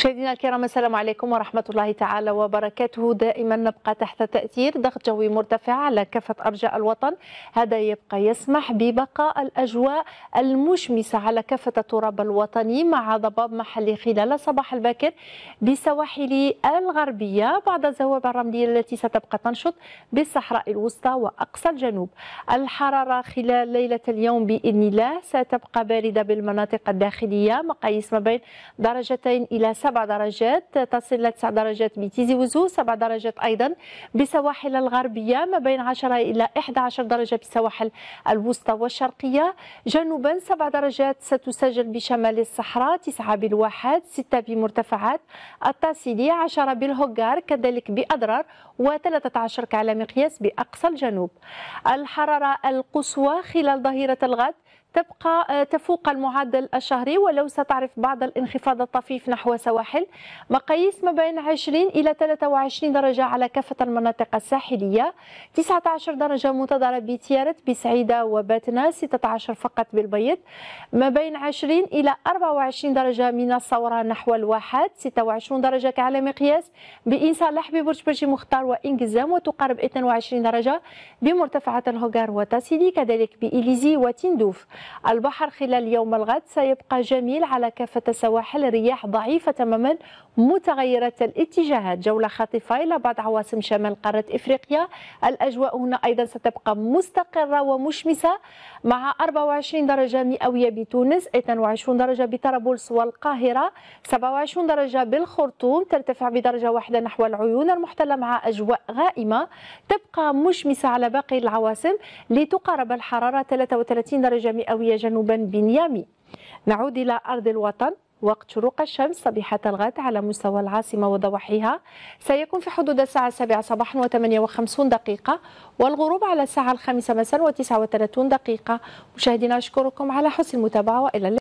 مشاهدينا الكرام السلام عليكم ورحمة الله تعالى وبركاته دائما نبقى تحت تأثير ضغط جوي مرتفع على كافة أرجاء الوطن هذا يبقى يسمح ببقاء الأجواء المشمسة على كافة التراب الوطني مع ضباب محلي خلال الصباح الباكر بسواحل الغربية بعد الزواب الرملية التي ستبقى تنشط بالصحراء الوسطى وأقصى الجنوب الحرارة خلال ليلة اليوم بإذن الله ستبقى باردة بالمناطق الداخلية مقاييس ما بين درجتين إلى 7 سبع درجات تصل إلى تسع درجات بتيزي وزو سبع درجات أيضا بسواحل الغربية ما بين 10 إلى 11 درجة بسواحل الوسطى والشرقية جنوبا سبع درجات ستسجل بشمال الصحراء تسعة بالواحات ستة بمرتفعات التاسيلية عشرة بالهوغار كذلك بأضرار و13 كعلى مقياس بأقصى الجنوب الحرارة القصوى خلال ظهيرة الغد تبقى آه، تفوق المعدل الشهري ولو ستعرف بعض الانخفاض الطفيف نحو سواحل مقاييس ما بين 20 إلى 23 درجة على كافة المناطق الساحلية 19 درجة منتظرة بتيارت بسعيدة وباتنا 16 فقط بالبيض ما بين 20 إلى 24 درجة من الصورة نحو الواحد 26 درجة كعلى مقياس بإن صالح ببرج برج مختار وإنجزام وتقارب 22 درجة بمرتفعة الهوغار وتاسيدي كذلك بإليزي وتندوف البحر خلال يوم الغد سيبقى جميل على كافة السواحل رياح ضعيفة تماما متغيرة الاتجاهات جولة خاطفة إلى بعض عواصم شمال قارة إفريقيا الأجواء هنا أيضا ستبقى مستقرة ومشمسة مع 24 درجة مئوية بتونس 22 درجة بطرابلس والقاهرة 27 درجة بالخرطوم ترتفع بدرجة واحدة نحو العيون المحتلة مع أجواء غائمة تبقى مشمسة على باقي العواصم لتقارب الحرارة 33 درجة مئوية المئويه جنوبا بنيامي نعود إلى أرض الوطن وقت شروق الشمس صبيحة الغد على مستوى العاصمة وضواحيها سيكون في حدود الساعة 7 صباحا و58 دقيقة والغروب على الساعة الخامسة مساء و39 دقيقة مشاهدينا أشكركم على حسن المتابعة وإلى اللقاء